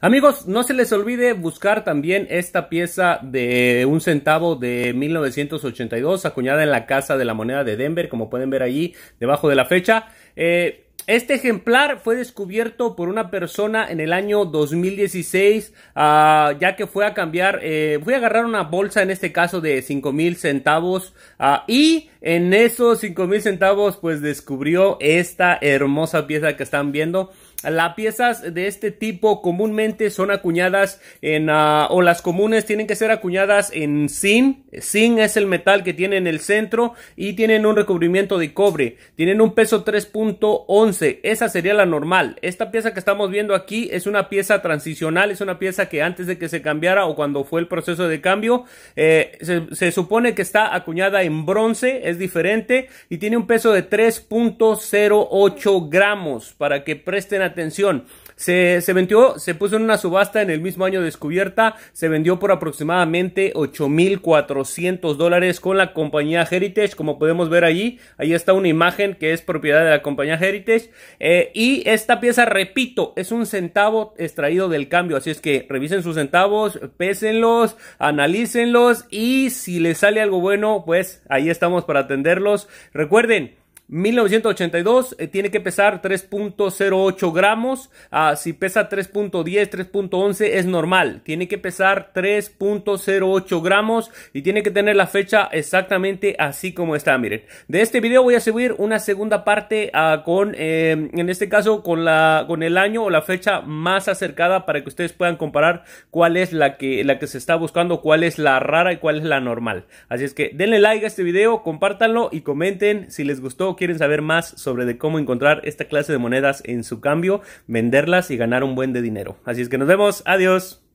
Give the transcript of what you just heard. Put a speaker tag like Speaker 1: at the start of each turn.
Speaker 1: Amigos, no se les olvide buscar también esta pieza de un centavo de 1982, acuñada en la Casa de la Moneda de Denver, como pueden ver allí debajo de la fecha. Eh, este ejemplar fue descubierto por una persona en el año 2016, ah, ya que fue a cambiar, eh, fue a agarrar una bolsa en este caso de 5 mil centavos ah, y en esos 5 mil centavos pues descubrió esta hermosa pieza que están viendo. Las piezas de este tipo comúnmente son acuñadas en, ah, o las comunes tienen que ser acuñadas en zinc. Zinc es el metal que tiene en el centro y tienen un recubrimiento de cobre. Tienen un peso 3.11. Esa sería la normal. Esta pieza que estamos viendo aquí es una pieza transicional, es una pieza que antes de que se cambiara o cuando fue el proceso de cambio, eh, se, supone que está acuñada en bronce, es diferente y tiene un peso de 3.08 gramos para que presten atención. Se, vendió, se puso en una subasta en el mismo año descubierta, se vendió por aproximadamente 8.400 dólares con la compañía Heritage, como podemos ver allí, ahí está una imagen que es propiedad de la compañía Heritage, eh, y esta pieza, repito, es un centavo extraído del cambio, así es que revisen sus centavos, pésenlos, analícenlos, y si les sale algo bueno, pues ahí estamos para atenderlos. Recuerden, 1982 eh, tiene que pesar 3.08 gramos. Ah, si pesa 3.10, 3.11 es normal. Tiene que pesar 3.08 gramos y tiene que tener la fecha exactamente así como está. Miren, de este video voy a subir una segunda parte ah, con, eh, en este caso, con, la, con el año o la fecha más acercada para que ustedes puedan comparar cuál es la que, la que se está buscando, cuál es la rara y cuál es la normal. Así es que denle like a este video, compártanlo y comenten si les gustó quieren saber más sobre de cómo encontrar esta clase de monedas en su cambio, venderlas y ganar un buen de dinero. Así es que nos vemos, adiós.